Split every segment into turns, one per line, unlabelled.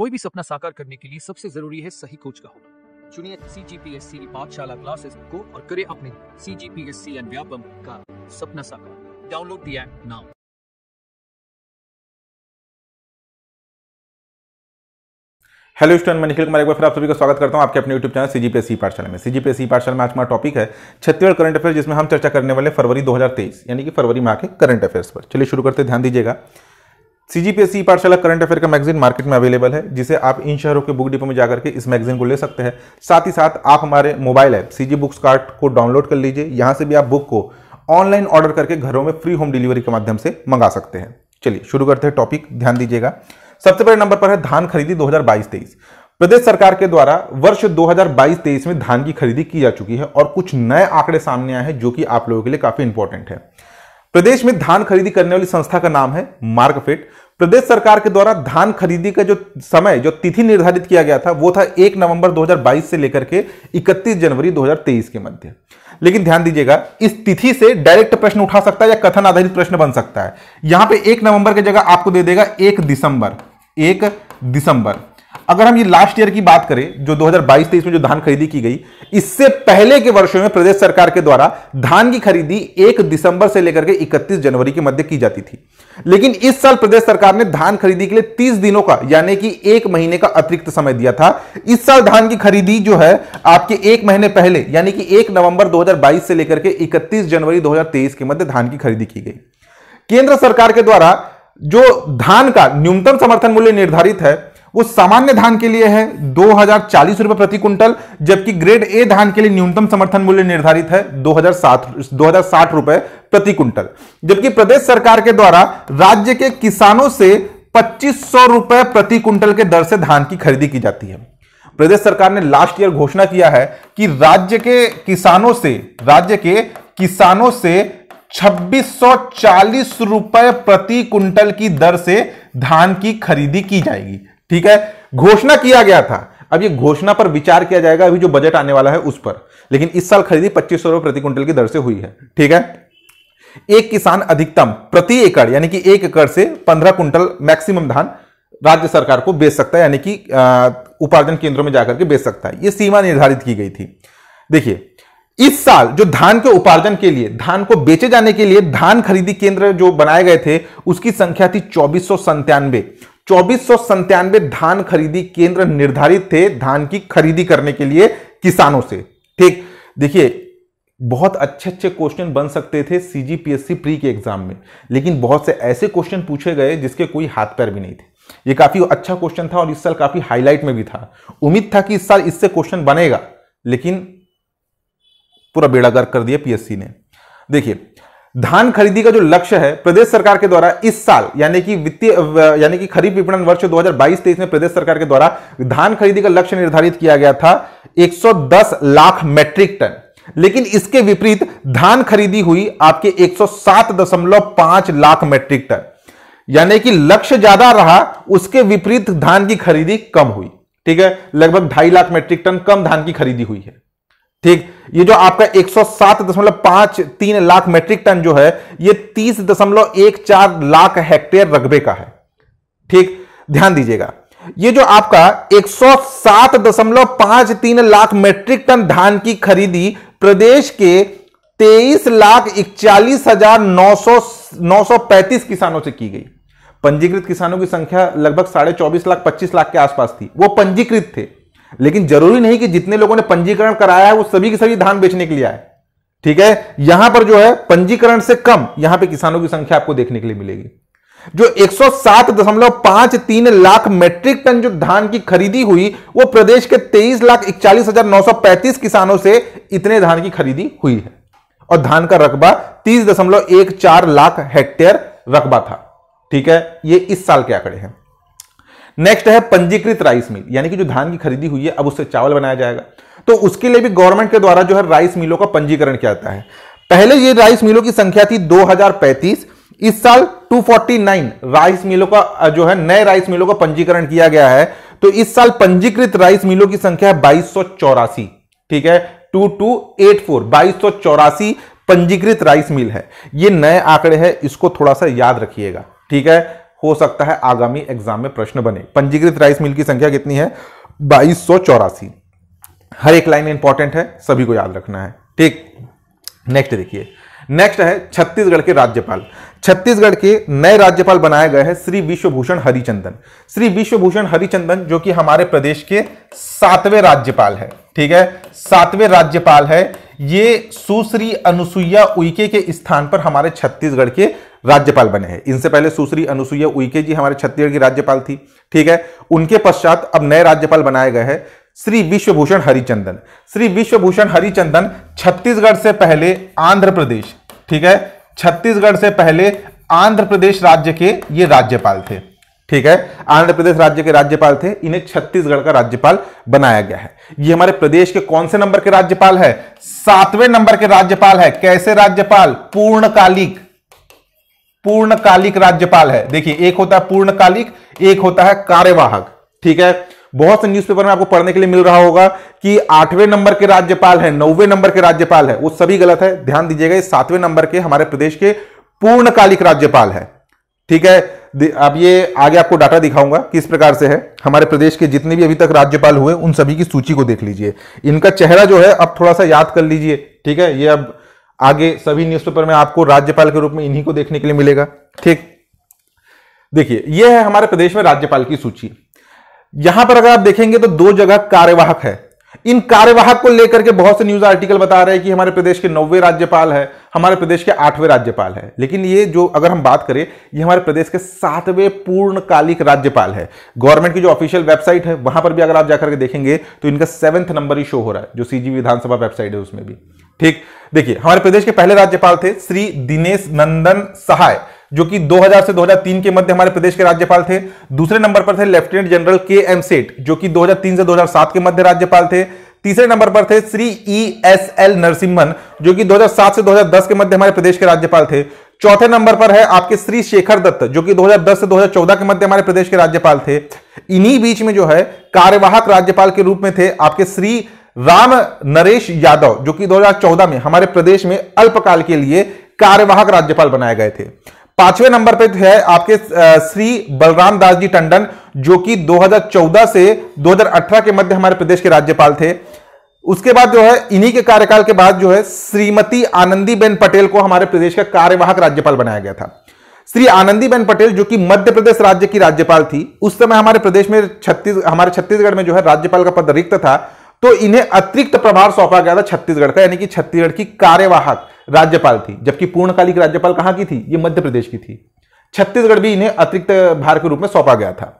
कोई भी सपना साकार करने के लिए सबसे जरूरी है सही कोच का होना चुनिए सी जी पी एस सी की पाठशाला क्लासेस को और करे अपने C G P S C and Vyapam का सपना साकार डाउनलोड दिया नाउ हेलो स्टूडेंट मैं निखिल कुमार एक बार फिर आप सभी का स्वागत करता हूं आपके अपने YouTube channel C G P S C Pathshala में सी G P S C Pathshala में आज हमारा टॉपिक है छत्तीसगढ़ करंट अफेयर जिसमें हम चर्चा करने वाले फरवरी 2023 यानी कि फरवरी माह के करंट अफेयर्स पर चलिए शुरू करते ध्यान दीजिएगा सीजीपीएससी पाठशाला करंट अफेयर का मैगजीन मार्केट में अवेलेबल है जिसे आप इन शहरों के बुक डिपो में जाकर के इस मैगजीन को ले सकते हैं साथ ही साथ आप हमारे mobile app CG books cart को डाउनलोड कर लीजिए यहाँ से भी आप बुक को ऑनलाइन ऑर्डर करके घरों में फ्री होम डिलीवरी के माध्यम से मंगा सकते हैं चलिए शुरू करते हैं टॉपिक ध्यान दीजिएगा सबसे पहले नंबर पर है धान खरीदी 2022-23 प्रदेश सरकार के द्वारा वर्ष 2022-23 में धान की खरीदी की जा चुकी है और कुछ नए आंकड़े सामने आए हैं जो कि आप लोगों के लिए काफी इंपॉर्टेंट है प्रदेश में धान खरीदी करने वाली संस्था का नाम है मार्कफेड प्रदेश सरकार के द्वारा धान खरीदी का जो समय जो तिथि निर्धारित किया गया था वो था एक नवंबर 2022 से लेकर के 31 जनवरी 2023 के मध्य लेकिन ध्यान दीजिएगा इस तिथि से डायरेक्ट प्रश्न उठा सकता है या कथन आधारित प्रश्न बन सकता है यहां पे एक नवंबर की जगह आपको दे देगा एक दिसंबर एक दिसंबर अगर हम ये लास्ट ईयर की बात करें जो 2022-23 में जो धान खरीदी की गई इससे पहले के वर्षों में प्रदेश सरकार के द्वारा धान की खरीदी 1 दिसंबर से लेकर के 31 जनवरी के मध्य की जाती थी लेकिन इस साल प्रदेश सरकार ने धान खरीदी के लिए 30 दिनों का यानी कि एक महीने का अतिरिक्त समय दिया था इस साल धान की खरीदी जो है आपके एक महीने पहले यानी कि एक नवंबर दो से लेकर के इकतीस जनवरी दो के मध्य धान की खरीदी की गई केंद्र सरकार के द्वारा जो धान का न्यूनतम समर्थन मूल्य निर्धारित है वो सामान्य धान के लिए है दो हजार चालीस रुपए प्रति क्विंटल जबकि ग्रेड ए धान के लिए न्यूनतम समर्थन मूल्य निर्धारित है दो हजार साठ रुपए प्रति क्विंटल जबकि प्रदेश सरकार के द्वारा राज्य के किसानों से पच्चीस सौ रुपए प्रति क्विंटल के दर से धान की खरीदी की जाती है प्रदेश सरकार ने लास्ट ईयर घोषणा किया है कि राज्य के किसानों से राज्य के किसानों से छब्बीस रुपए प्रति क्विंटल की दर से धान की खरीदी की जाएगी ठीक है घोषणा किया गया था अब ये घोषणा पर विचार किया जाएगा अभी जो बजट आने वाला है उस पर लेकिन इस साल खरीदी पच्चीस सौ प्रति क्विंटल की दर से हुई है ठीक है एक किसान अधिकतम प्रति एकड़ यानी कि एक एकड़ से पंद्रह क्विंटल मैक्सिमम धान राज्य सरकार को बेच सकता है यानी कि उपार्जन केंद्रों में जाकर के बेच सकता है यह सीमा निर्धारित की गई थी देखिए इस साल जो धान के उपार्जन के लिए धान को बेचे जाने के लिए धान खरीदी केंद्र जो बनाए गए थे उसकी संख्या थी चौबीस सौ चौबीस धान खरीदी केंद्र निर्धारित थे धान की खरीदी करने के लिए किसानों से ठीक देखिए बहुत अच्छे अच्छे क्वेश्चन बन सकते थे सीजीपीएससी प्री के एग्जाम में लेकिन बहुत से ऐसे क्वेश्चन पूछे गए जिसके कोई हाथ पैर भी नहीं थे ये काफी अच्छा क्वेश्चन था और इस साल काफी हाईलाइट में भी था उम्मीद था कि इस साल इससे क्वेश्चन बनेगा लेकिन पूरा बेड़ा गर्क कर दिया पीएससी ने देखिए धान खरीदी का जो लक्ष्य है प्रदेश सरकार के द्वारा इस साल यानी कि वित्तीय यानी कि खरीफ विपणन वर्ष 2022-23 में प्रदेश सरकार के द्वारा धान खरीदी का लक्ष्य निर्धारित किया गया था 110 लाख मैट्रिक टन लेकिन इसके विपरीत धान खरीदी हुई आपके 107.5 लाख मैट्रिक टन यानी कि लक्ष्य ज्यादा रहा उसके विपरीत धान की खरीदी कम हुई ठीक है लगभग ढाई लाख मेट्रिक टन कम धान की खरीदी हुई है ठीक ये जो आपका 107.53 लाख मेट्रिक टन जो है ये 30.14 लाख हेक्टेयर रकबे का है ठीक ध्यान दीजिएगा ये जो आपका 107.53 लाख मेट्रिक टन धान की खरीदी प्रदेश के तेईस लाख इकचालीस हजार नौ सौ नौ सौ पैंतीस किसानों से की गई पंजीकृत किसानों की संख्या लगभग साढ़े चौबीस लाख पच्चीस लाख के आसपास थी वो पंजीकृत थे लेकिन जरूरी नहीं कि जितने लोगों ने पंजीकरण कराया है वो सभी के सभी धान बेचने के लिए आए ठीक है यहां पर जो है पंजीकरण से कम यहां पे किसानों की संख्या आपको देखने के लिए मिलेगी जो 107.53 लाख मेट्रिक टन जो धान की खरीदी हुई वो प्रदेश के तेईस लाख इकचालीस हजार नौ सौ पैंतीस किसानों से इतने धान की खरीदी हुई है और धान का रकबा तीस दशमलव एक चार लाख हेक्टेयर रकबा था ठीक है ये इस साल के आंकड़े हैं नेक्स्ट है पंजीकृत राइस मिल यानी कि जो धान की खरीदी हुई है अब उससे चावल बनाया जाएगा तो उसके लिए भी गवर्नमेंट के द्वारा जो है राइस मिलों का पंजीकरण किया जाता है पहले ये राइस मिलों की संख्या थी दो इस साल 249 राइस मिलों का जो है नए राइस मिलों का पंजीकरण किया गया है तो इस साल पंजीकृत राइस मिलों की संख्या है बाईस ठीक है टू टू एट फोर बाईस पंजीकृत राइस मिल है ये नए आंकड़े हैं इसको थोड़ा सा याद रखिएगा ठीक है हो सकता है आगामी एग्जाम में प्रश्न बने पंजीकृत राइस मिल की संख्या कितनी है बाईस हर एक लाइन इंपॉर्टेंट है सभी को याद रखना है ठीक नेक्स्ट देखिए नेक्स्ट है छत्तीसगढ़ के राज्यपाल छत्तीसगढ़ के नए राज्यपाल बनाए गए हैं श्री विश्वभूषण हरिचंदन श्री विश्वभूषण हरिचंदन जो कि हमारे प्रदेश के सातवें राज्यपाल है ठीक है सातवें राज्यपाल है ये सुश्री अनुसुईया उइके के स्थान पर हमारे छत्तीसगढ़ के राज्यपाल बने हैं इनसे पहले सुश्री अनुसुईया उइके जी हमारे छत्तीसगढ़ की राज्यपाल थी ठीक है उनके पश्चात अब नए राज्यपाल बनाए गए हैं श्री विश्वभूषण हरिचंदन श्री विश्वभूषण हरिचंदन छत्तीसगढ़ से पहले आंध्र प्रदेश ठीक है छत्तीसगढ़ से पहले आंध्र प्रदेश राज्य के ये राज्यपाल थे ठीक है आंध्र प्रदेश राज्य के राज्यपाल थे इन्हें छत्तीसगढ़ का राज्यपाल बनाया गया है ये हमारे प्रदेश के कौन से नंबर के राज्यपाल है सातवें नंबर के राज्यपाल है कैसे राज्यपाल पूर्णकालिक पूर्णकालिक राज्यपाल है देखिए एक होता है पूर्णकालिक एक होता है कार्यवाहक ठीक है बहुत से न्यूज़पेपर में आपको पढ़ने के लिए मिल रहा होगा कि आठवें नंबर के राज्यपाल है नौवे नंबर के राज्यपाल है वो सभी गलत है ध्यान दीजिएगा ये सातवें नंबर के हमारे प्रदेश के पूर्णकालिक राज्यपाल है ठीक है अब ये आगे आपको डाटा दिखाऊंगा किस प्रकार से है हमारे प्रदेश के जितने भी अभी तक राज्यपाल हुए उन सभी की सूची को देख लीजिए इनका चेहरा जो है अब थोड़ा सा याद कर लीजिए ठीक है ये अब आगे सभी न्यूज़पेपर में आपको राज्यपाल के रूप में इन्हीं को देखने के लिए मिलेगा ठीक देखिए यह है हमारे प्रदेश में राज्यपाल की सूची यहां पर अगर आप देखेंगे तो दो जगह कार्यवाहक है इन कार्यवाहक को लेकर के बहुत से न्यूज आर्टिकल बता रहे हैं कि हमारे प्रदेश के नौवे राज्यपाल है हमारे प्रदेश के आठवें राज्यपाल है लेकिन ये जो अगर हम बात करें ये हमारे प्रदेश के सातवें पूर्णकालिक राज्यपाल है गवर्नमेंट की जो ऑफिशियल वेबसाइट है वहां पर भी अगर आप जाकर के देखेंगे तो इनका सेवंथ नंबर ही शो हो रहा है जो सीजी विधानसभा वेबसाइट है उसमें भी ठीक देखिए हमारे प्रदेश के पहले राज्यपाल थे श्री दिनेश नंदन सहाय जो कि 2000 से 2003 के मध्य हमारे प्रदेश के राज्यपाल थे दूसरे नंबर पर थे लेफ्टिनेंट जनरल के एम सेठ जो कि 2003 से 2007 के मध्य राज्यपाल थे तीसरे नंबर पर थे Shri E S L Narasimhan जो कि 2007 से 2010 के मध्य हमारे प्रदेश के राज्यपाल थे चौथे नंबर पर है आपके श्री शेखर दत्त जो कि 2010 से 2014 के मध्य हमारे प्रदेश के राज्यपाल थे इन्हीं बीच में जो है कार्यवाहक राज्यपाल के रूप में थे आपके श्री राम नरेश यादव जो कि 2014 में हमारे प्रदेश में अल्पकाल के लिए कार्यवाहक राज्यपाल बनाए गए थे पांचवें नंबर पे है आपके श्री बलराम दास जी टंडन जो कि 2014 से 2018 के मध्य हमारे प्रदेश के राज्यपाल थे उसके बाद जो है इन्हीं के कार्यकाल के बाद जो है श्रीमती आनंदी बेन पटेल को हमारे प्रदेश का कार्यवाहक राज्यपाल बनाया गया था श्री आनंदी बेन पटेल जो कि मध्य प्रदेश राज्य की राज्यपाल थी उस समय हमारे प्रदेश में छत्तीस हमारे छत्तीसगढ़ में जो है राज्यपाल का पद रिक्त था तो इन्हें अतिरिक्त प्रभार सौंपा गया था छत्तीसगढ़ का यानी कि छत्तीसगढ़ की कार्यवाहक राज्यपाल थी जबकि पूर्णकालिक राज्यपाल कहां की थी ये मध्य प्रदेश की थी छत्तीसगढ़ भी इन्हें अतिरिक्त भार के रूप में सौंपा गया था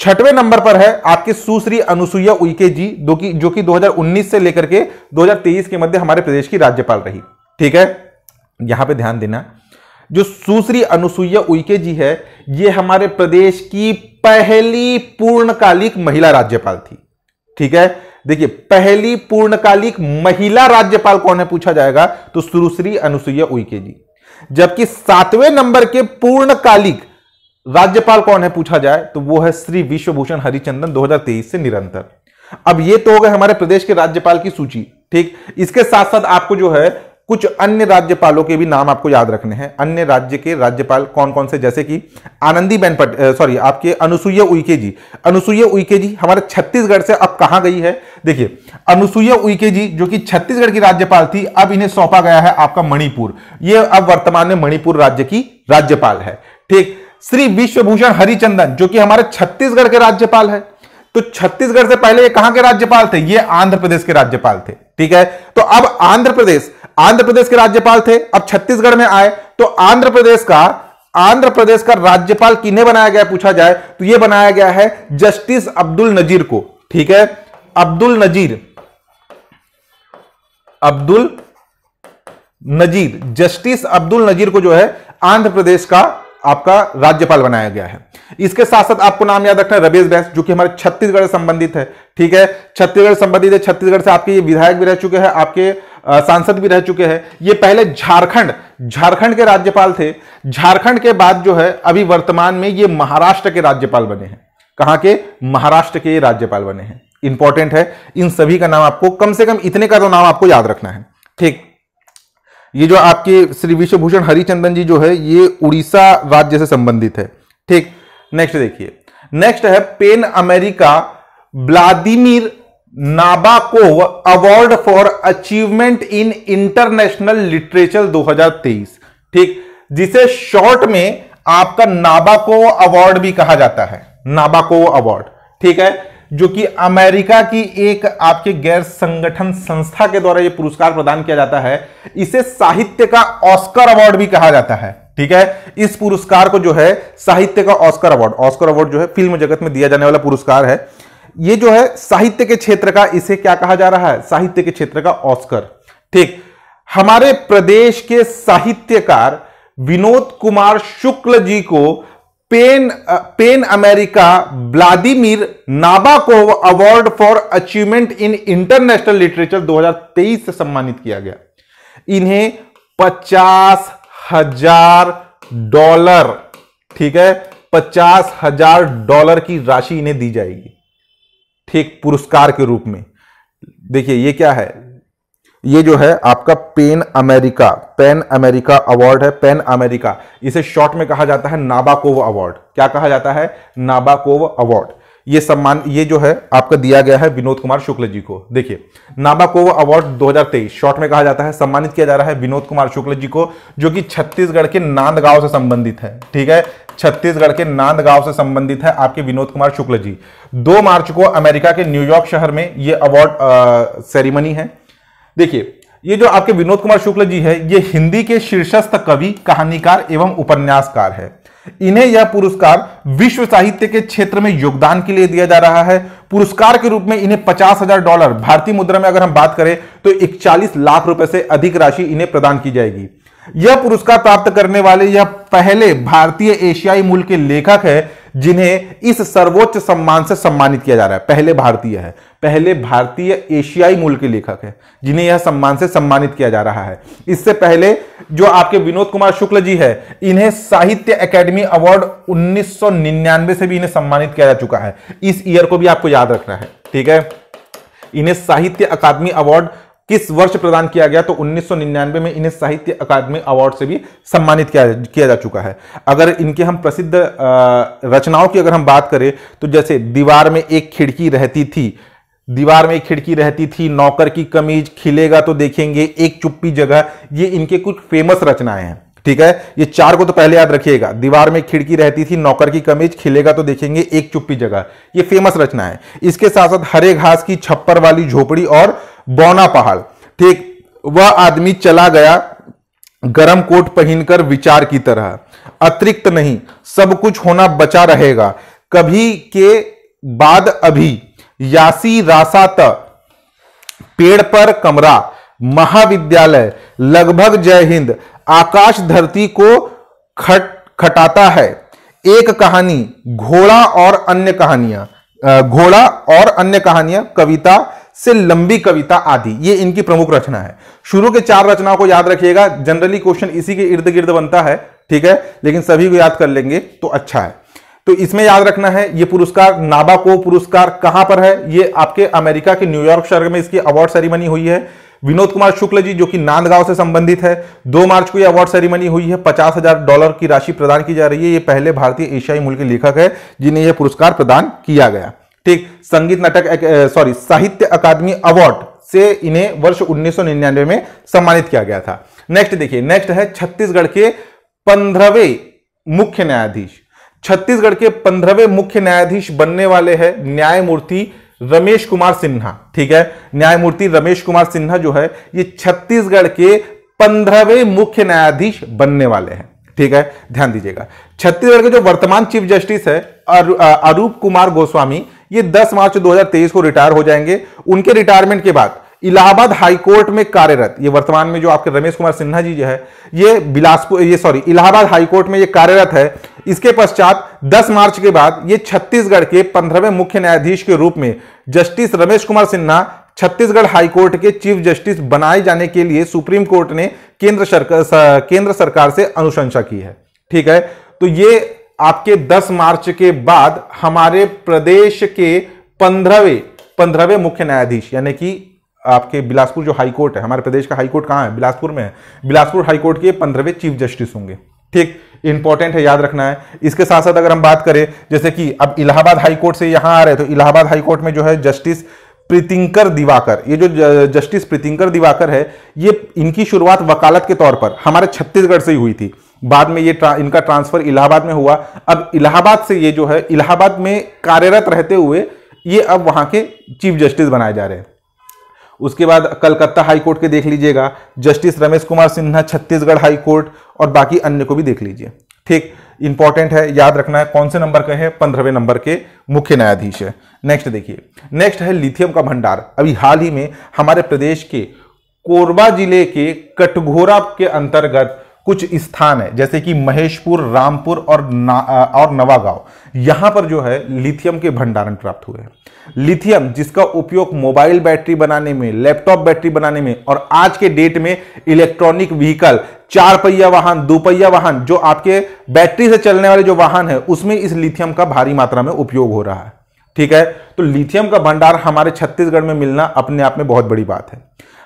छठवें नंबर पर है आपके सुश्री अनुसुईया उइके जी दो की जो कि 2019 से लेकर के 2023 के मध्य हमारे प्रदेश की राज्यपाल रही ठीक है यहां पे ध्यान देना जो सुश्री अनुसुईया उइके जी है ये हमारे प्रदेश की पहली पूर्णकालिक महिला राज्यपाल थी ठीक है देखिए पहली पूर्णकालिक महिला राज्यपाल कौन है पूछा जाएगा तो सुरुश्री अनुसुईया उइके जी जबकि सातवें नंबर के पूर्णकालिक राज्यपाल कौन है पूछा जाए तो वो है श्री विश्वभूषण हरिचंदन 2023 से निरंतर अब ये तो हो गए हमारे प्रदेश के राज्यपाल की सूची ठीक इसके साथ साथ आपको जो है कुछ अन्य राज्यपालों के भी नाम आपको याद रखने हैं अन्य राज्य के राज्यपाल कौन कौन से जैसे कि आनंदी बेन पट सॉरी आपके अनुसुईया उइके जी अनुसुईया उइके जी हमारे छत्तीसगढ़ से अब कहाँ गई है देखिए अनुसुईया उइके जी जो कि छत्तीसगढ़ की राज्यपाल थी अब इन्हें सौंपा गया है आपका मणिपुर ये अब वर्तमान में मणिपुर राज्य की राज्यपाल है ठीक श्री विश्वभूषण हरिचंदन जो कि हमारे छत्तीसगढ़ के राज्यपाल है तो छत्तीसगढ़ से पहले ये कहां के राज्यपाल थे ये आंध्र प्रदेश के राज्यपाल थे ठीक है तो अब आंध्र प्रदेश आंध्र प्रदेश के राज्यपाल थे अब छत्तीसगढ़ में आए तो आंध्र प्रदेश का आंध्र प्रदेश का राज्यपाल किन्हें बनाया गया पूछा जाए तो यह बनाया गया है जस्टिस अब्दुल नजीर को ठीक है अब्दुल नजीर अब्दुल नजीर जस्टिस अब्दुल नजीर को जो है आंध्र प्रदेश का आपका राज्यपाल बनाया गया है इसके साथ साथ आपको नाम याद रखना रमेश बैस जो कि हमारे छत्तीसगढ़ संबंधित है ठीक है छत्तीसगढ़ संबंधित है छत्तीसगढ़ से आपके ये विधायक भी रह चुके हैं आपके सांसद भी रह चुके हैं ये पहले झारखंड झारखंड के राज्यपाल थे झारखंड के बाद जो है अभी वर्तमान में ये महाराष्ट्र के राज्यपाल बने हैं कहां के महाराष्ट्र के राज्यपाल बने हैं इंपॉर्टेंट है इन सभी का नाम आपको कम से कम इतने का तो नाम आपको याद रखना है ठीक ये जो आपके श्री विश्वभूषण हरिचंदन जी जो है ये उड़ीसा राज्य से संबंधित है ठीक नेक्स्ट देखिए नेक्स्ट है PEN America Vladimir Nabokov award for achievement in international literature 2023 ठीक जिसे शॉर्ट में आपका नाबाकोव अवार्ड भी कहा जाता है नाबाकोव अवार्ड ठीक है जो कि अमेरिका की एक आपके गैर संगठन संस्था के द्वारा यह पुरस्कार प्रदान किया जाता है इसे साहित्य का ऑस्कर अवार्ड भी कहा जाता है ठीक है इस पुरस्कार को जो है साहित्य का ऑस्कर अवार्ड ऑस्कर अवार्ड जो है फिल्म जगत में दिया जाने वाला पुरस्कार है ये जो है साहित्य के क्षेत्र का इसे क्या कहा जा रहा है साहित्य के क्षेत्र का ऑस्कर ठीक हमारे प्रदेश के साहित्यकार विनोद कुमार शुक्ल जी को PEN PEN America Vladimir Nabokov award for achievement in international literature 2023 से सम्मानित किया गया इन्हें पचास हजार डॉलर ठीक है पचास हजार डॉलर की राशि इन्हें दी जाएगी ठीक पुरस्कार के रूप में देखिए ये क्या है ये जो है आपका PEN America PEN America award है पेन अमेरिका इसे शॉर्ट में कहा जाता है नाबाकोव अवार्ड क्या कहा जाता है नाबाकोव अवार्ड ये सम्मान ये जो है आपका दिया गया है विनोद कुमार शुक्ल जी को देखिए नाबाकोव अवार्ड 2023 शॉर्ट में कहा जाता है सम्मानित किया जा रहा है विनोद कुमार शुक्ल जी को जो कि छत्तीसगढ़ के नांदगांव से संबंधित है ठीक है छत्तीसगढ़ के नांदगांव से संबंधित है आपके विनोद कुमार शुक्ल जी दो मार्च को अमेरिका के न्यूयॉर्क शहर में ये अवार्ड सेरेमनी है देखिए ये जो आपके विनोद कुमार शुक्ल जी है ये हिंदी के शीर्षस्थ कवि कहानीकार एवं उपन्यासकार है इन्हें यह पुरस्कार विश्व साहित्य के क्षेत्र में योगदान के लिए दिया जा रहा है पुरस्कार के रूप में इन्हें पचास हजार डॉलर भारतीय मुद्रा में अगर हम बात करें तो इकचालीस लाख रुपए से अधिक राशि इन्हें प्रदान की जाएगी यह पुरस्कार प्राप्त करने वाले यह पहले भारतीय एशियाई मूल के लेखक है जिन्हें इस सर्वोच्च सम्मान से सम्मानित किया जा रहा है पहले भारतीय है पहले भारतीय एशियाई मूल के लेखक है जिन्हें यह सम्मान से सम्मानित किया जा रहा है इससे पहले जो आपके विनोद कुमार शुक्ल जी है इन्हें साहित्य एकेडमी अवार्ड 1999 से भी इन्हें सम्मानित किया जा चुका है इस ईयर को भी आपको याद रखना है ठीक है इन्हें साहित्य अकादमी अवार्ड किस वर्ष प्रदान किया गया तो 1999 में इन्हें साहित्य अकादमी अवार्ड से भी सम्मानित किया किया जा चुका है अगर इनके हम प्रसिद्ध रचनाओं की अगर हम बात करें तो जैसे दीवार में एक खिड़की रहती थी दीवार में एक खिड़की रहती थी नौकर की कमीज खिलेगा तो देखेंगे एक चुप्पी जगह ये इनके कुछ फेमस रचनाएं हैं ठीक है ये चार को तो पहले याद रखिएगा दीवार में खिड़की रहती थी नौकर की कमीज खिलेगा तो देखेंगे एक चुप्पी जगह ये फेमस रचना है इसके साथ साथ हरे घास की छप्पर वाली झोपड़ी और बौना पहाड़ ठीक वह आदमी चला गया गरम कोट पहनकर विचार की तरह अतिरिक्त नहीं सब कुछ होना बचा रहेगा कभी के बाद अभी यासी रासात पेड़ पर कमरा महाविद्यालय लगभग जय हिंद आकाश धरती को खट खटाता है एक कहानी घोड़ा और अन्य कहानियां घोड़ा और अन्य कहानियां कविता से लंबी कविता आदि ये इनकी प्रमुख रचना है शुरू के चार रचनाओं को याद रखिएगा जनरली क्वेश्चन इसी के इर्द गिर्द बनता है ठीक है लेकिन सभी को याद कर लेंगे तो अच्छा है तो इसमें याद रखना है ये पुरस्कार नाबाको पुरस्कार कहां पर है ये आपके अमेरिका के न्यूयॉर्क शहर में इसकी अवार्ड सेरेमनी हुई है विनोद कुमार शुक्ल जी जो कि नांदगांव से संबंधित है दो मार्च को यह अवार्ड सेरेमनी हुई है पचास हजार डॉलर की राशि प्रदान की जा रही है ये पहले भारतीय एशियाई मूल के लेखक है जिन्हें यह पुरस्कार प्रदान किया गया ठीक संगीत नाटक सॉरी साहित्य अकादमी अवार्ड से इन्हें वर्ष 1999 में सम्मानित किया गया था नेक्स्ट देखिए नेक्स्ट है छत्तीसगढ़ के पंद्रहवें मुख्य न्यायाधीश छत्तीसगढ़ के पंद्रहवें मुख्य न्यायाधीश बनने वाले हैं न्यायमूर्ति रमेश कुमार सिन्हा ठीक है न्यायमूर्ति रमेश कुमार सिन्हा जो है ये छत्तीसगढ़ के पंद्रहवें मुख्य न्यायाधीश बनने वाले हैं ठीक है ध्यान दीजिएगा छत्तीसगढ़ के जो वर्तमान चीफ जस्टिस है अरूप कुमार गोस्वामी ये 10 मार्च 2023 को रिटायर हो जाएंगे उनके रिटायरमेंट के बाद इलाहाबाद हाईकोर्ट में कार्यरत ये वर्तमान में जो आपके रमेश कुमार सिन्हा जी जो है ये बिलासपुर ये सॉरी इलाहाबाद कोर्ट में ये कार्यरत है इसके पश्चात 10 मार्च के बाद ये छत्तीसगढ़ के पंद्रहवें मुख्य न्यायाधीश के रूप में जस्टिस रमेश कुमार सिन्हा छत्तीसगढ़ हाईकोर्ट के चीफ जस्टिस बनाए जाने के लिए सुप्रीम कोर्ट ने केंद्र सरकार केंद्र सरकार से अनुशंसा की है ठीक है तो ये आपके 10 मार्च के बाद हमारे प्रदेश के पंद्रहवें पंद्रहवें मुख्य न्यायाधीश यानी कि आपके बिलासपुर जो हाई कोर्ट है हमारे प्रदेश का हाई कोर्ट कहाँ है बिलासपुर में है बिलासपुर हाई कोर्ट के पंद्रहवें चीफ जस्टिस होंगे ठीक इंपॉर्टेंट है याद रखना है इसके साथ साथ अगर हम बात करें जैसे कि अब इलाहाबाद हाई कोर्ट से यहां आ रहे हैं तो इलाहाबाद हाई कोर्ट में जो है जस्टिस प्रीतिंकर दिवाकर ये जो जस्टिस प्रीतिंकर दिवाकर है ये इनकी शुरुआत वकालत के तौर पर हमारे छत्तीसगढ़ से ही हुई थी बाद में ये ट्रा, इनका ट्रांसफर इलाहाबाद में हुआ अब इलाहाबाद से ये जो है इलाहाबाद में कार्यरत रहते हुए ये अब वहां के चीफ जस्टिस बनाए जा रहे हैं उसके बाद कलकत्ता हाई कोर्ट के देख लीजिएगा justice Ramesh Kumar Sinha Chhattisgarh high court और बाकी अन्य को भी देख लीजिए ठीक इंपॉर्टेंट है याद रखना है कौन से नंबर के हैं पंद्रहवें नंबर के मुख्य न्यायाधीश है नेक्स्ट देखिए नेक्स्ट है लिथियम का भंडार अभी हाल ही में हमारे प्रदेश के कोरबा जिले के कटघोरा के अंतर्गत कुछ स्थान है जैसे कि महेशपुर रामपुर और ना और नवागांव यहां पर जो है लिथियम के भंडारण प्राप्त हुए हैं लिथियम जिसका उपयोग मोबाइल बैटरी बनाने में लैपटॉप बैटरी बनाने में और आज के डेट में इलेक्ट्रॉनिक व्हीकल चार पहिया वाहन दो पहिया वाहन जो आपके बैटरी से चलने वाले जो वाहन है उसमें इस लिथियम का भारी मात्रा में उपयोग हो रहा है ठीक है तो लिथियम का भंडार हमारे छत्तीसगढ़ में मिलना अपने आप में बहुत बड़ी बात है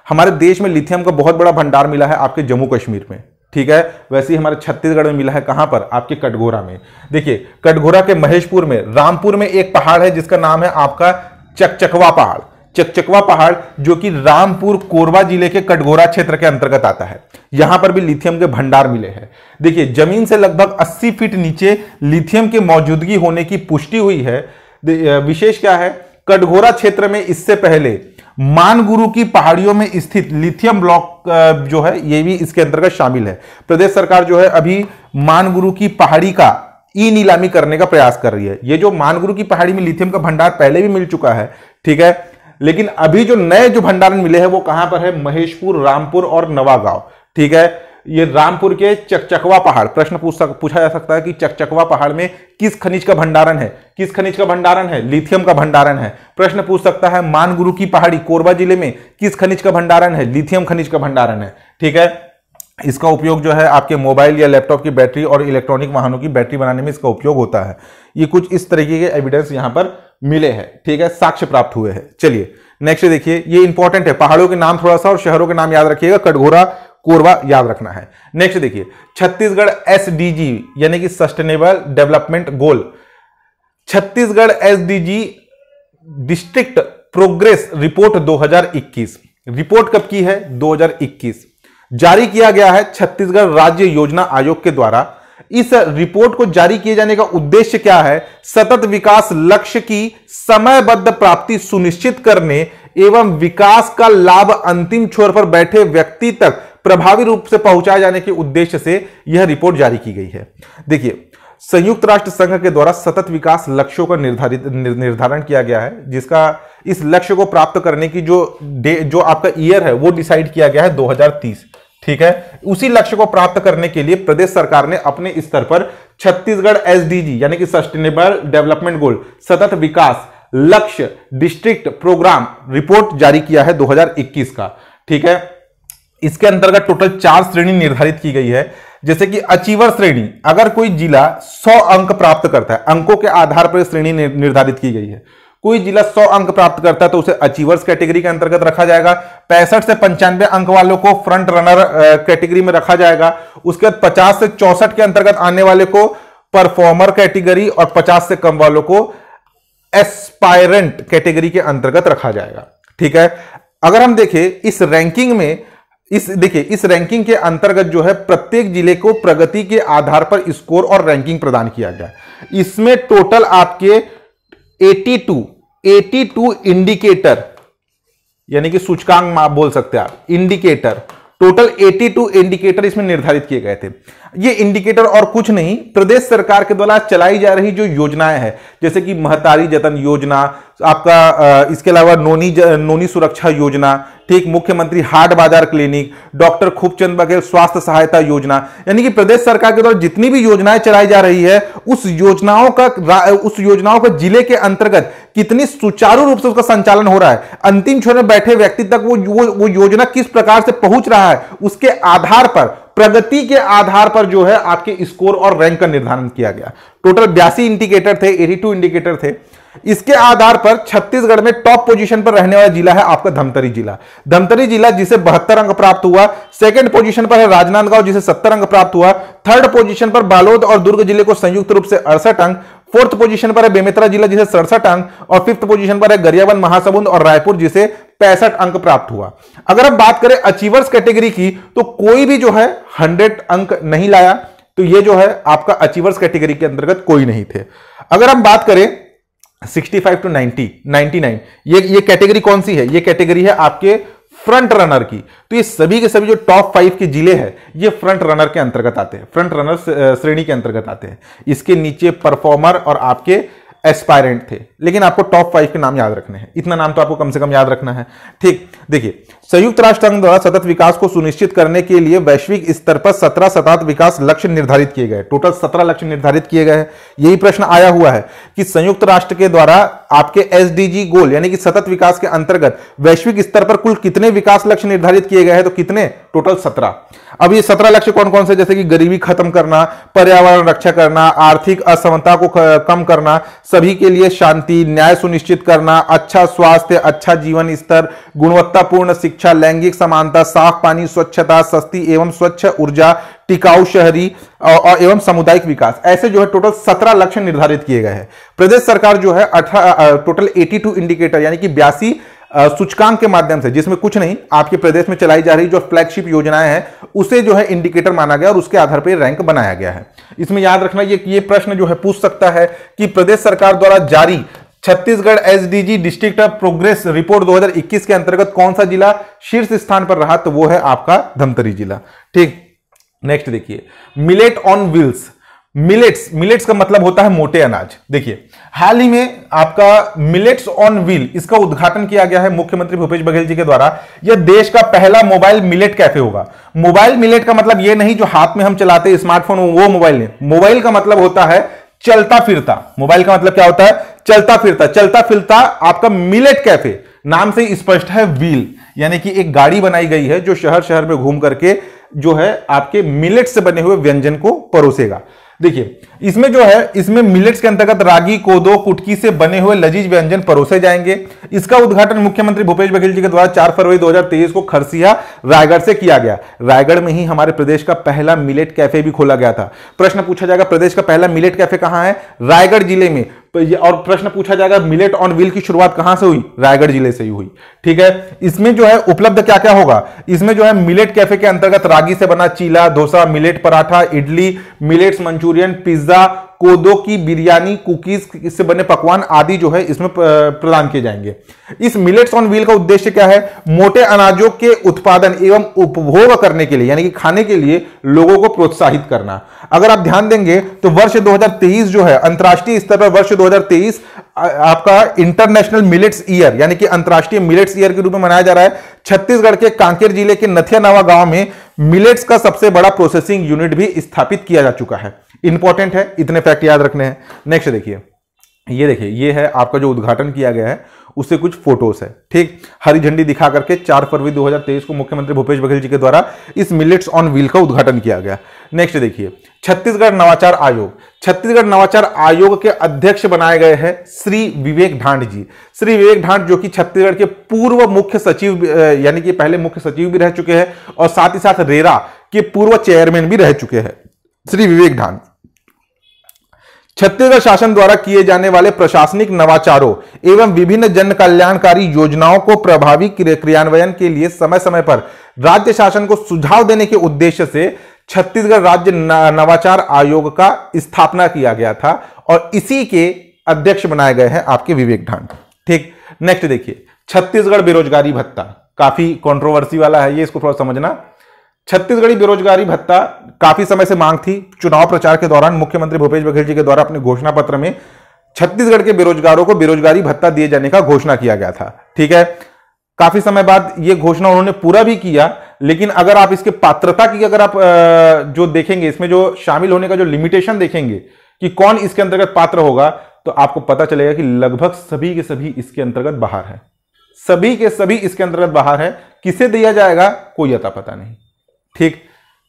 हमारे देश में लिथियम का बहुत बड़ा भंडार मिला है आपके जम्मू कश्मीर में ठीक है वैसे ही हमारे छत्तीसगढ़ में मिला है कहां पर आपके कटघोरा में देखिए कटघोरा के महेशपुर में रामपुर में एक पहाड़ है जिसका नाम है आपका चकचकवा पहाड़ चकचकवा पहाड़ जो कि रामपुर कोरबा जिले के कटघोरा क्षेत्र के अंतर्गत आता है यहां पर भी लिथियम के भंडार मिले हैं देखिए जमीन से लगभग 80 फीट नीचे लिथियम की मौजूदगी होने की पुष्टि हुई है विशेष क्या है कटघोरा क्षेत्र में इससे पहले मानगुरु की पहाड़ियों में स्थित लिथियम ब्लॉक जो है ये भी इसके अंतर्गत शामिल है प्रदेश सरकार जो है अभी मानगुरु की पहाड़ी का ई नीलामी करने का प्रयास कर रही है ये जो मानगुरु की पहाड़ी में लिथियम का भंडार पहले भी मिल चुका है ठीक है लेकिन अभी जो नए जो भंडारण मिले हैं वो कहां पर है महेशपुर रामपुर और नवागांव ठीक है ये रामपुर के चकचकवा पहाड़ प्रश्न पूछ सक, पूछा जा सकता है कि चकचकवा पहाड़ में किस खनिज का भंडारण है किस खनिज का भंडारण है लिथियम का भंडारण है प्रश्न पूछ सकता है मानगुरु की पहाड़ी कोरबा जिले में किस खनिज का भंडारण है लिथियम खनिज का भंडारण है ठीक है इसका उपयोग जो है आपके मोबाइल या लैपटॉप की बैटरी और इलेक्ट्रॉनिक वाहनों की बैटरी बनाने में इसका उपयोग होता है ये कुछ इस तरीके के एविडेंस यहाँ पर मिले हैं ठीक है साक्ष्य प्राप्त हुए हैं चलिए नेक्स्ट देखिए ये इंपॉर्टेंट है पहाड़ों के नाम थोड़ा सा और शहरों के नाम याद रखिएगा कटघोरा कोरबा याद रखना है नेक्स्ट देखिए छत्तीसगढ़ एस यानी कि sustainable development goal Chhattisgarh SDG district progress report 2021 report कब की है 2021 जारी किया गया है छत्तीसगढ़ राज्य योजना आयोग के द्वारा इस रिपोर्ट को जारी किए जाने का उद्देश्य क्या है सतत विकास लक्ष्य की समयबद्ध प्राप्ति सुनिश्चित करने एवं विकास का लाभ अंतिम छोर पर बैठे व्यक्ति तक प्रभावी रूप से पहुंचाए जाने के उद्देश्य से यह रिपोर्ट जारी की गई है देखिए संयुक्त राष्ट्र संघ के द्वारा सतत विकास लक्ष्यों का निर्धारित निर, निर्धारण किया गया है जिसका इस लक्ष्य को प्राप्त करने की जो डे जो आपका ईयर है वो डिसाइड किया गया है 2030 ठीक है उसी लक्ष्य को प्राप्त करने के लिए प्रदेश सरकार ने अपने स्तर पर छत्तीसगढ़ एसडीजी यानी कि सस्टेनेबल डेवलपमेंट गोल सतत विकास लक्ष्य डिस्ट्रिक्ट प्रोग्राम रिपोर्ट जारी किया है दो का ठीक है इसके अंतर्गत टोटल चार श्रेणी निर्धारित की गई है जैसे कि अचीवर श्रेणी अगर कोई जिला 100 अंक प्राप्त करता है अंकों के आधार पर श्रेणी निर्धारित की गई है कोई जिला 100 अंक प्राप्त करता है तो उसे अचीवर्स कैटेगरी के अंतर्गत रखा जाएगा पैंसठ से पंचानवे अंक वालों को फ्रंट रनर कैटेगरी में रखा जाएगा उसके बाद पचास से चौसठ के अंतर्गत आने वाले को परफॉर्मर कैटेगरी और पचास से कम वालों को एस्पायरेंट कैटेगरी के अंतर्गत रखा जाएगा ठीक है अगर हम देखें इस रैंकिंग में इस देखिए इस रैंकिंग के अंतर्गत जो है प्रत्येक जिले को प्रगति के आधार पर स्कोर और रैंकिंग प्रदान किया गया इसमें टोटल आपके 82 82 इंडिकेटर यानी कि सूचकांक बोल सकते हैं आप इंडिकेटर टोटल 82 इंडिकेटर इसमें निर्धारित किए गए थे ये इंडिकेटर और कुछ नहीं प्रदेश सरकार के द्वारा चलाई जा रही जो योजनाएं हैं जैसे कि महतारी जतन योजना आपका इसके अलावा नोनी नोनी सुरक्षा योजना ठीक मुख्यमंत्री हाट बाजार क्लिनिक डॉक्टर खूबचंद बघेल स्वास्थ्य सहायता योजना यानी कि प्रदेश सरकार के द्वारा जितनी भी योजनाएं चलाई जा रही है उस योजनाओं का उस योजनाओं का जिले के अंतर्गत कितनी सुचारू रूप से उसका संचालन हो रहा है अंतिम छोर में बैठे व्यक्ति तक वो वो, वो योजना किस प्रकार से पहुंच रहा है उसके आधार पर प्रगति के आधार पर जो है आपके स्कोर और रैंक का निर्धारण किया गया टोटल बयासी इंडिकेटर थे 82 इंडिकेटर थे इसके आधार पर छत्तीसगढ़ में टॉप पोजीशन पर रहने वाला जिला है आपका धमतरी जिला धमतरी जिला जिसे बहत्तर अंक प्राप्त हुआ सेकंड पोजीशन पर है राजनांदगांव जिसे सत्तर अंक प्राप्त हुआ थर्ड पोजीशन पर बालोद और दुर्ग जिले को संयुक्त रूप से अड़सठ अंक फोर्थ पोजीशन पर है बेमेतरा जिला जिसे सड़सठ अंक और फिफ्थ पोजीशन पर है गरियाबंद महासमुंद और रायपुर जिसे पैंसठ अंक प्राप्त हुआ अगर हम बात करें अचीवर्स कैटेगरी की तो कोई भी जो है हंड्रेड अंक नहीं लाया तो ये जो है आपका अचीवर्स कैटेगरी के अंतर्गत कोई नहीं थे अगर हम बात करें 65 टू 90, 99 ये ये कैटेगरी कौन सी है ये कैटेगरी है आपके फ्रंट रनर की तो ये सभी के सभी जो टॉप फाइव के जिले हैं ये फ्रंट रनर के अंतर्गत आते हैं फ्रंट रनर श्रेणी के अंतर्गत आते हैं इसके नीचे परफॉर्मर और आपके एस्पायरेंट थे लेकिन आपको टॉप फाइव के नाम याद रखने हैं इतना नाम तो आपको कम से कम याद रखना है ठीक देखिए संयुक्त राष्ट्र संघ द्वारा सतत विकास को सुनिश्चित करने के लिए वैश्विक स्तर पर सत्रह सतत विकास लक्ष्य निर्धारित किए गए टोटल सत्रह लक्ष्य निर्धारित किए गए हैं यही प्रश्न आया हुआ है कि संयुक्त राष्ट्र के द्वारा आपके एसडीजी गोल यानी कि सतत विकास के अंतर्गत वैश्विक स्तर पर कुल कितने विकास लक्ष्य निर्धारित किए गए हैं तो कितने टोटल सत्रह अब ये सत्रह लक्ष्य कौन कौन से जैसे कि गरीबी खत्म करना पर्यावरण रक्षा करना आर्थिक असमता को कम करना सभी के लिए शांति न्याय सुनिश्चित करना अच्छा स्वास्थ्य अच्छा जीवन स्तर गुणवत्तापूर्ण शिक्षा शिक्षा लैंगिक समानता साफ पानी स्वच्छता सस्ती एवं स्वच्छ ऊर्जा टिकाऊ शहरी और एवं सामुदायिक विकास ऐसे जो है टोटल सत्रह लक्ष्य निर्धारित किए गए हैं प्रदेश सरकार जो है टोटल 82 इंडिकेटर यानी कि बयासी सूचकांक के माध्यम से जिसमें कुछ नहीं आपके प्रदेश में चलाई जा रही जो फ्लैगशिप योजनाएं हैं उसे जो है इंडिकेटर माना गया और उसके आधार पर रैंक बनाया गया है इसमें याद रखना ये ये प्रश्न जो है पूछ सकता है कि प्रदेश सरकार द्वारा जारी Chhattisgarh SDG district of progress report 2021 के अंतर्गत कौन सा जिला शीर्ष स्थान पर रहा तो वो है आपका धमतरी जिला ठीक नेक्स्ट देखिए millet on wheels millets millets का मतलब होता है मोटे अनाज देखिए हाल ही में आपका मिलेट्स ऑन व्हील इसका उद्घाटन किया गया है मुख्यमंत्री भूपेश बघेल जी के द्वारा यह देश का पहला मोबाइल मिलेट कैफे होगा मोबाइल मिलेट का मतलब यह नहीं जो हाथ में हम चलाते स्मार्टफोन वो मोबाइल नहीं मोबाइल का मतलब होता है चलता फिरता मोबाइल का मतलब क्या होता है चलता फिरता चलता फिरता आपका मिलेट कैफे नाम से स्पष्ट है व्हील यानी कि एक गाड़ी बनाई गई है जो शहर शहर में घूम करके जो है आपके मिलेट से बने हुए व्यंजन को परोसेगा देखिए इसमें जो है इसमें मिलेट्स के अंतर्गत रागी कोदो कुटकी से बने हुए लजीज व्यंजन परोसे जाएंगे इसका उद्घाटन मुख्यमंत्री भूपेश बघेल जी के द्वारा 4 फरवरी 2023 को खरसिया रायगढ़ से किया गया रायगढ़ में ही हमारे प्रदेश का पहला मिलेट कैफे भी खोला गया था प्रश्न पूछा जाएगा प्रदेश का पहला मिलेट कैफे कहाँ है रायगढ़ जिले में तो और प्रश्न पूछा जाएगा मिलेट ऑन व्हील की शुरुआत कहां से हुई रायगढ़ जिले से ही हुई ठीक है इसमें जो है उपलब्ध क्या क्या होगा इसमें जो है मिलेट कैफे के अंतर्गत रागी से बना cheela dosa millet paratha idli millets Manchurian pizza kodo की बिरयानी कुकीज से बने पकवान आदि जो है इसमें प्रदान किए जाएंगे इस मिलेट्स ऑन व्हील का उद्देश्य क्या है मोटे अनाजों के उत्पादन एवं उपभोग करने के लिए यानी कि खाने के लिए लोगों को प्रोत्साहित करना अगर आप ध्यान देंगे तो वर्ष 2023 जो है अंतर्राष्ट्रीय स्तर पर वर्ष 2023 आपका इंटरनेशनल मिलेट्स ईयर यानी कि अंतर्राष्ट्रीय मिलेट्स ईयर के रूप में मनाया जा रहा है छत्तीसगढ़ के कांकेर जिले के नथियानावा गांव में मिलेट्स का सबसे बड़ा प्रोसेसिंग यूनिट भी स्थापित किया जा चुका है इंपॉर्टेंट है इतने फैक्ट याद रखने हैं नेक्स्ट देखिए ये देखिए ये है आपका जो उद्घाटन किया गया है उससे कुछ फोटोज है ठीक हरी झंडी दिखा करके 4 फरवरी 2023 को मुख्यमंत्री भूपेश बघेल जी के द्वारा इस मिलेट्स ऑन व्हील का उद्घाटन किया गया नेक्स्ट देखिए छत्तीसगढ़ नवाचार आयोग छत्तीसगढ़ नवाचार आयोग के अध्यक्ष बनाए गए हैं श्री विवेक ढांड जी श्री विवेक ढांड जो कि छत्तीसगढ़ के पूर्व मुख्य सचिव यानी कि पहले मुख्य सचिव भी रह चुके हैं और साथ ही साथ रेरा के पूर्व चेयरमैन भी रह चुके हैं श्री विवेक ढांड छत्तीसगढ़ शासन द्वारा किए जाने वाले प्रशासनिक नवाचारों एवं विभिन्न जन कल्याणकारी योजनाओं को प्रभावी क्रियान्वयन के लिए समय समय पर राज्य शासन को सुझाव देने के उद्देश्य से छत्तीसगढ़ राज्य नवाचार आयोग का स्थापना किया गया था और इसी के अध्यक्ष बनाए गए हैं आपके विवेक ढांड ठीक नेक्स्ट देखिए छत्तीसगढ़ बेरोजगारी भत्ता काफी कंट्रोवर्सी वाला है ये इसको थोड़ा समझना छत्तीसगढ़ी बेरोजगारी भत्ता काफी समय से मांग थी चुनाव प्रचार के दौरान मुख्यमंत्री भूपेश बघेल जी के द्वारा अपने घोषणा पत्र में छत्तीसगढ़ के बेरोजगारों को बेरोजगारी भत्ता दिए जाने का घोषणा किया गया था ठीक है काफी समय बाद यह घोषणा उन्होंने पूरा भी किया लेकिन अगर आप इसके पात्रता की अगर आप जो देखेंगे इसमें जो शामिल होने का जो लिमिटेशन देखेंगे कि कौन इसके अंतर्गत पात्र होगा तो आपको पता चलेगा कि लगभग सभी के सभी इसके अंतर्गत बाहर है सभी के सभी इसके अंतर्गत बाहर है किसे दिया जाएगा कोई अता पता नहीं ठीक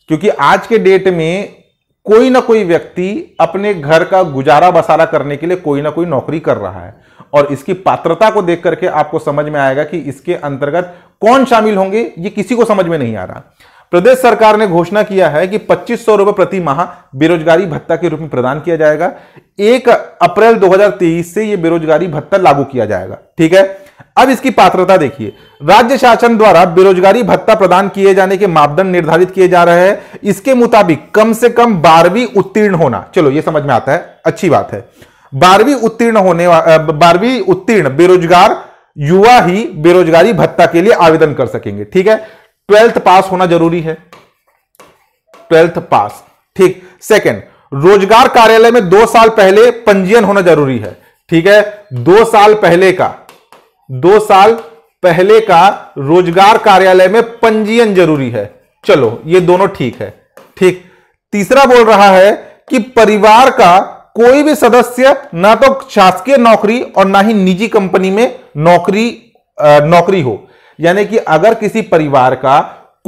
क्योंकि आज के डेट में कोई ना कोई व्यक्ति अपने घर का गुजारा बसारा करने के लिए कोई ना कोई नौकरी कर रहा है और इसकी पात्रता को देख करके आपको समझ में आएगा कि इसके अंतर्गत कौन शामिल होंगे ये किसी को समझ में नहीं आ रहा प्रदेश सरकार ने घोषणा किया है कि पच्चीस सौ रुपए प्रति माह बेरोजगारी भत्ता के रूप में प्रदान किया जाएगा एक अप्रैल 2023 से यह बेरोजगारी भत्ता लागू किया जाएगा ठीक है अब इसकी पात्रता देखिए राज्य शासन द्वारा बेरोजगारी भत्ता प्रदान किए जाने के मापदंड निर्धारित किए जा रहे हैं इसके मुताबिक कम से कम बारहवीं उत्तीर्ण होना चलो यह समझ में आता है अच्छी बात है बारहवीं उत्तीर्ण होने बारहवीं उत्तीर्ण बेरोजगार युवा ही बेरोजगारी भत्ता के लिए आवेदन कर सकेंगे ठीक है ट्वेल्थ पास होना जरूरी है ट्वेल्थ पास ठीक सेकेंड रोजगार कार्यालय में दो साल पहले पंजीयन होना जरूरी है ठीक है दो साल पहले का दो साल पहले का रोजगार कार्यालय में पंजीयन जरूरी है चलो ये दोनों ठीक है ठीक तीसरा बोल रहा है कि परिवार का कोई भी सदस्य ना तो शासकीय नौकरी और ना ही निजी कंपनी में नौकरी आ, नौकरी हो यानी कि अगर किसी परिवार का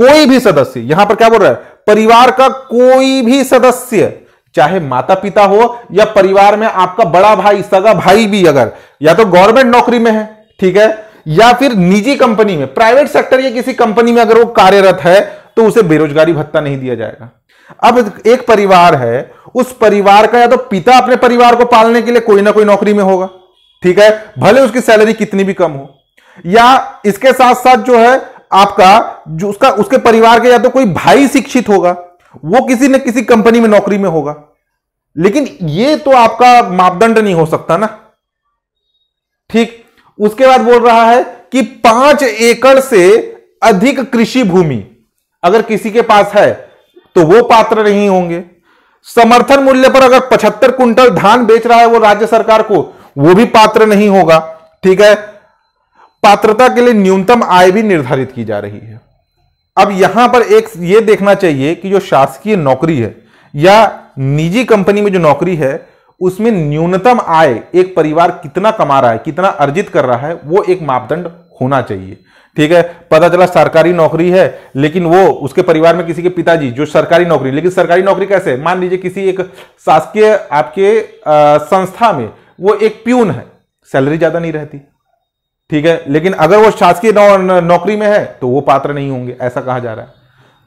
कोई भी सदस्य यहां पर क्या बोल रहा है परिवार का कोई भी सदस्य चाहे माता पिता हो या परिवार में आपका बड़ा भाई सगा भाई भी अगर या तो गवर्नमेंट नौकरी में है ठीक है या फिर निजी कंपनी में प्राइवेट सेक्टर या किसी कंपनी में अगर वो कार्यरत है तो उसे बेरोजगारी भत्ता नहीं दिया जाएगा अब एक परिवार है उस परिवार का या तो पिता अपने परिवार को पालने के लिए कोई ना कोई नौकरी में होगा ठीक है भले उसकी सैलरी कितनी भी कम हो या इसके साथ साथ जो है आपका जो उसका उसके परिवार के या तो कोई भाई शिक्षित होगा वो किसी न किसी कंपनी में नौकरी में होगा लेकिन ये तो आपका मापदंड नहीं हो सकता ना ठीक उसके बाद बोल रहा है कि पांच एकड़ से अधिक कृषि भूमि अगर किसी के पास है तो वो पात्र नहीं होंगे समर्थन मूल्य पर अगर पचहत्तर कुंटल धान बेच रहा है वो राज्य सरकार को वो भी पात्र नहीं होगा ठीक है पात्रता के लिए न्यूनतम आय भी निर्धारित की जा रही है अब यहां पर एक ये देखना चाहिए कि जो शासकीय नौकरी है या निजी कंपनी में जो नौकरी है उसमें न्यूनतम आय एक परिवार कितना कमा रहा है कितना अर्जित कर रहा है वो एक मापदंड होना चाहिए ठीक है पता चला सरकारी नौकरी है लेकिन वो उसके परिवार में किसी के पिताजी जो सरकारी नौकरी लेकिन सरकारी नौकरी कैसे मान लीजिए किसी एक शासकीय आपके आ, संस्था में वो एक प्यून है सैलरी ज्यादा नहीं रहती ठीक है लेकिन अगर वो शासकीय नौ, नौकरी में है तो वो पात्र नहीं होंगे ऐसा कहा जा रहा है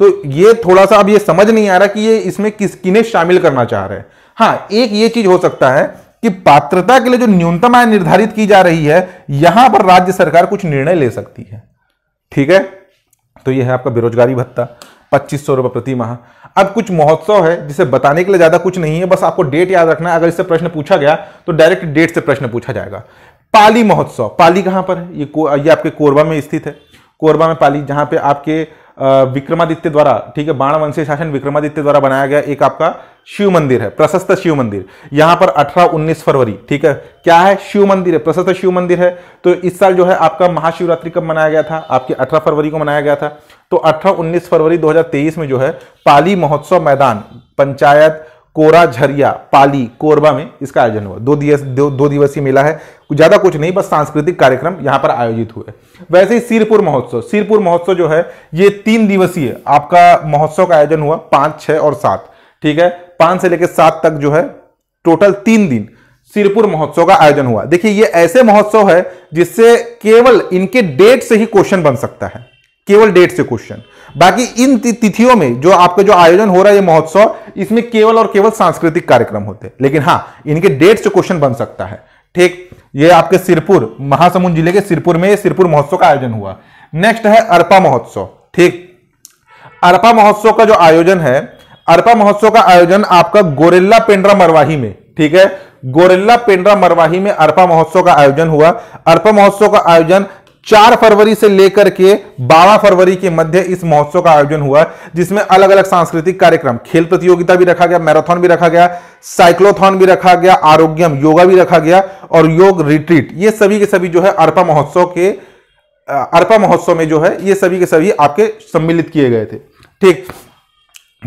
तो ये थोड़ा सा अब ये समझ नहीं आ रहा कि ये इसमें किस किने शामिल करना चाह रहे हैं हाँ एक ये चीज हो सकता है कि पात्रता के लिए जो न्यूनतम आय निर्धारित की जा रही है यहां पर राज्य सरकार कुछ निर्णय ले सकती है ठीक है तो यह है आपका बेरोजगारी भत्ता पच्चीस सौ रुपए प्रति माह अब कुछ महोत्सव है जिसे बताने के लिए ज़्यादा कुछ नहीं है बस आपको डेट याद रखना है अगर इससे प्रश्न पूछा गया तो डायरेक्ट डेट से प्रश्न पूछा जाएगा पाली महोत्सव पाली कहां पर है ये ये आपके कोरबा में स्थित है कोरबा में पाली जहां पे आपके विक्रमादित्य द्वारा ठीक है बाणवंशी शासन विक्रमादित्य द्वारा बनाया गया एक आपका शिव मंदिर है प्रशस्त शिव मंदिर यहां पर 18-19 फरवरी ठीक है क्या है शिव मंदिर है प्रशस्त शिव मंदिर है तो इस साल जो है आपका महाशिवरात्रि कब मनाया गया था आपके 18 फरवरी को मनाया गया था तो 18-19 फरवरी 2023 में जो है पाली महोत्सव मैदान पंचायत कोरा झरिया पाली कोरबा में इसका आयोजन हुआ दो दिवस दो, दो दिवसीय मेला है ज्यादा कुछ नहीं बस सांस्कृतिक कार्यक्रम यहां पर आयोजित हुए वैसे ही सिरपुर महोत्सव सिरपुर महोत्सव जो है ये तीन दिवसीय आपका महोत्सव का आयोजन हुआ पांच छह और सात ठीक है पांच से लेकर सात तक जो है टोटल तीन दिन सिरपुर महोत्सव का आयोजन हुआ देखिए ये ऐसे महोत्सव है जिससे केवल इनके डेट से ही क्वेश्चन बन सकता है केवल डेट से क्वेश्चन बाकी इन तिथियों में जो आपका जो आयोजन हो रहा है ये महोत्सव इसमें केवल और केवल सांस्कृतिक कार्यक्रम होते हैं लेकिन हाँ इनके डेट से क्वेश्चन बन सकता है ठीक ये आपके सिरपुर महासमुंद जिले के सिरपुर में सिरपुर महोत्सव का आयोजन हुआ नेक्स्ट है अरपा महोत्सव ठीक अरपा महोत्सव का जो आयोजन है अरपा महोत्सव का आयोजन आपका गोरेला पेंड्रा मरवाही में ठीक है गोरेल्ला पेंड्रा मरवाही में अरपा महोत्सव का आयोजन हुआ अरपा महोत्सव का आयोजन चार फरवरी से लेकर के बारह फरवरी के मध्य इस महोत्सव का आयोजन हुआ जिसमें अलग अलग सांस्कृतिक कार्यक्रम खेल प्रतियोगिता भी रखा गया मैराथन भी रखा गया साइक्लोथॉन भी रखा गया आरोग्यम योगा भी रखा गया और योग रिट्रीट ये सभी के सभी जो है अर्पा महोत्सव के अर्पा महोत्सव में जो है ये सभी के सभी आपके सम्मिलित किए गए थे ठीक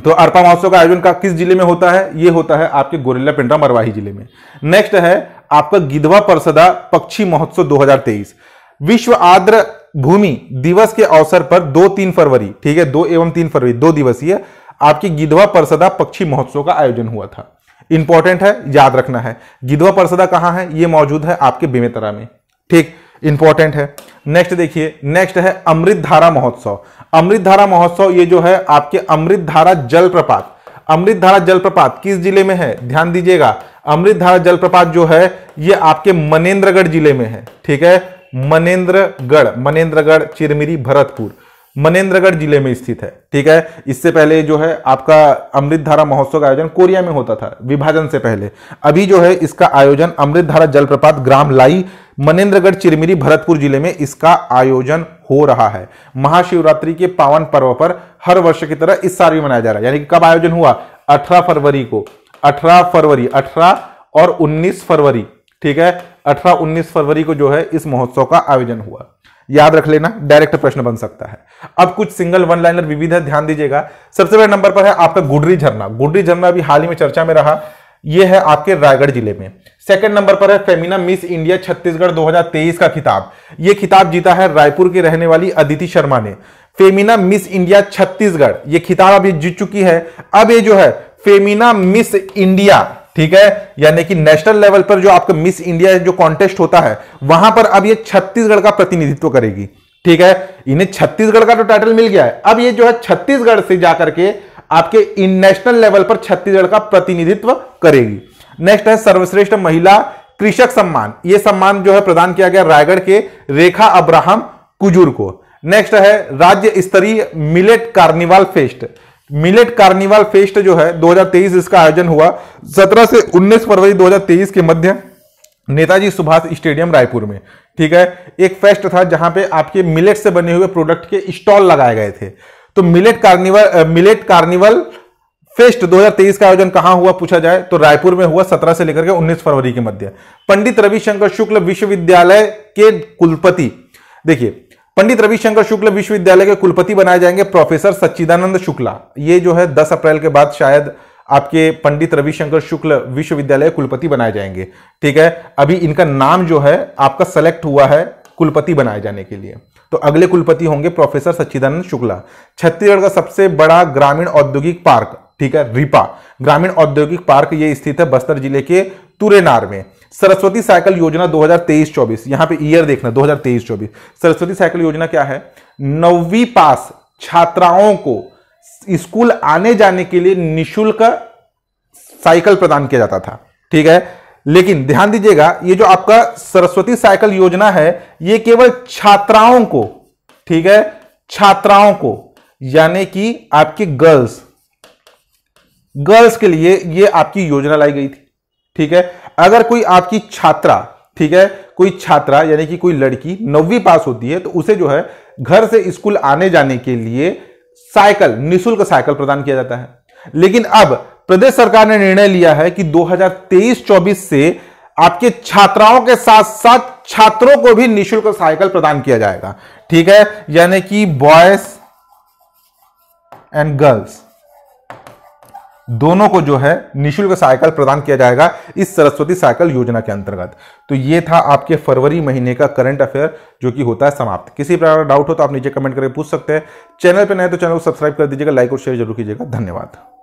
तो अर्पा महोत्सव का आयोजन का किस जिले में होता है ये होता है आपके गोरेला पिंडा मरवाही जिले में नेक्स्ट है आपका गिधवा परसदा पक्षी महोत्सव 2023 विश्व आर्द्र भूमि दिवस के अवसर पर दो तीन फरवरी ठीक है दो एवं तीन फरवरी दो दिवसीय आपकी गिधवा परसदा पक्षी महोत्सव का आयोजन हुआ था इंपॉर्टेंट है याद रखना है गिधवा परसदा कहां है यह मौजूद है आपके बेमेतरा में ठीक इंपॉर्टेंट है नेक्स्ट देखिए नेक्स्ट है अमृत धारा महोत्सव अमृत धारा महोत्सव ये जो है आपके अमृत धारा जलप्रपात अमृत धारा जलप्रपात किस जिले में है ध्यान दीजिएगा अमृत धारा जलप्रपात जो है ये आपके मनेन्द्रगढ़ जिले में है ठीक है मनेन्द्रगढ़ मनेन्द्रगढ़ चिरमिरी भरतपुर मनेन्द्रगढ़ जिले में स्थित है ठीक है इससे पहले जो है आपका अमृत धारा महोत्सव का आयोजन कोरिया में होता था विभाजन से पहले अभी जो है इसका आयोजन अमृत धारा जलप्रपात ग्राम लाई मनेन्द्रगढ़ चिरमिरी भरतपुर जिले में इसका आयोजन हो रहा है महाशिवरात्रि के पावन पर्व पर हर वर्ष की तरह इस साल भी मनाया जा रहा है यानी कि कब आयोजन हुआ अठारह फरवरी को अठारह फरवरी अठारह और उन्नीस फरवरी ठीक है अठारह उन्नीस फरवरी को जो है इस महोत्सव का आयोजन हुआ याद रख लेना डायरेक्ट प्रश्न बन सकता है अब कुछ सिंगल वन लाइनर विविध ध्यान दीजिएगा सबसे पहले नंबर पर है आपका गुडरी झरना गुडरी झरना अभी हाल ही में चर्चा में रहा यह है आपके रायगढ़ जिले में सेकंड नंबर पर है फेमिना मिस इंडिया छत्तीसगढ़ 2023 का खिताब यह खिताब जीता है रायपुर की रहने वाली अदिति शर्मा ने फेमिना मिस इंडिया छत्तीसगढ़ ये खिताब अभी जीत चुकी है अब ये जो है फेमिना मिस इंडिया ठीक है यानी कि नेशनल लेवल पर जो आपका मिस इंडिया जो कॉन्टेस्ट होता है वहां पर अब ये छत्तीसगढ़ का प्रतिनिधित्व करेगी ठीक है इन्हें छत्तीसगढ़ का तो टाइटल मिल गया है अब ये जो है छत्तीसगढ़ से जाकर के आपके इन नेशनल लेवल पर छत्तीसगढ़ का प्रतिनिधित्व करेगी नेक्स्ट है सर्वश्रेष्ठ महिला कृषक सम्मान ये सम्मान जो है प्रदान किया गया रायगढ़ के रेखा अब्राहम कुजूर को नेक्स्ट है राज्य स्तरीय millet carnival fest millet carnival fest जो है 2023 इसका आयोजन हुआ 17 से 19 फरवरी 2023 के मध्य नेताजी सुभाष स्टेडियम रायपुर में ठीक है एक फेस्ट था जहां पे आपके मिलेट से बने हुए प्रोडक्ट के स्टॉल लगाए गए थे तो millet carnival millet carnival fest 2023 का आयोजन कहां हुआ पूछा जाए तो रायपुर में हुआ 17 से लेकर के 19 फरवरी के मध्य पंडित रविशंकर शुक्ल विश्वविद्यालय के कुलपति देखिए पंडित रविशंकर शुक्ल विश्वविद्यालय के कुलपति बनाए जाएंगे प्रोफेसर सच्चिदानंद शुक्ला ये जो है 10 अप्रैल के बाद शायद आपके पंडित रविशंकर शुक्ल विश्वविद्यालय कुलपति बनाए जाएंगे ठीक है अभी इनका नाम जो है आपका सेलेक्ट हुआ है कुलपति बनाए जाने के लिए तो अगले कुलपति होंगे प्रोफेसर सच्चिदानंद शुक्ला छत्तीसगढ़ का सबसे बड़ा ग्रामीण औद्योगिक पार्क ठीक है रिपा ग्रामीण औद्योगिक पार्क ये स्थित है बस्तर जिले के तुरेनार में सरस्वती साइकिल योजना 2023-24 यहां पे ईयर देखना 2023-24 सरस्वती साइकिल योजना क्या है नौवीं पास छात्राओं को स्कूल आने जाने के लिए निशुल्क साइकिल प्रदान किया जाता था ठीक है लेकिन ध्यान दीजिएगा ये जो आपका सरस्वती साइकिल योजना है ये केवल छात्राओं को ठीक है छात्राओं को यानी कि आपकी गर्ल्स गर्ल्स के लिए ये आपकी योजना लाई गई थी ठीक है अगर कोई आपकी छात्रा ठीक है कोई छात्रा यानी कि कोई लड़की नौवीं पास होती है तो उसे जो है घर से स्कूल आने जाने के लिए साइकिल निशुल्क साइकिल प्रदान किया जाता है लेकिन अब प्रदेश सरकार ने निर्णय लिया है कि 2023-24 से आपके छात्राओं के साथ साथ छात्रों को भी निशुल्क साइकिल प्रदान किया जाएगा ठीक है यानी कि बॉयज एंड गर्ल्स दोनों को जो है निशुल्क साइकिल प्रदान किया जाएगा इस सरस्वती साइकिल योजना के अंतर्गत तो ये था आपके फरवरी महीने का करंट अफेयर जो कि होता है समाप्त किसी प्रकार डाउट हो तो आप नीचे कमेंट करके पूछ सकते हैं चैनल पर नए तो चैनल को सब्सक्राइब कर दीजिएगा लाइक और शेयर जरूर कीजिएगा धन्यवाद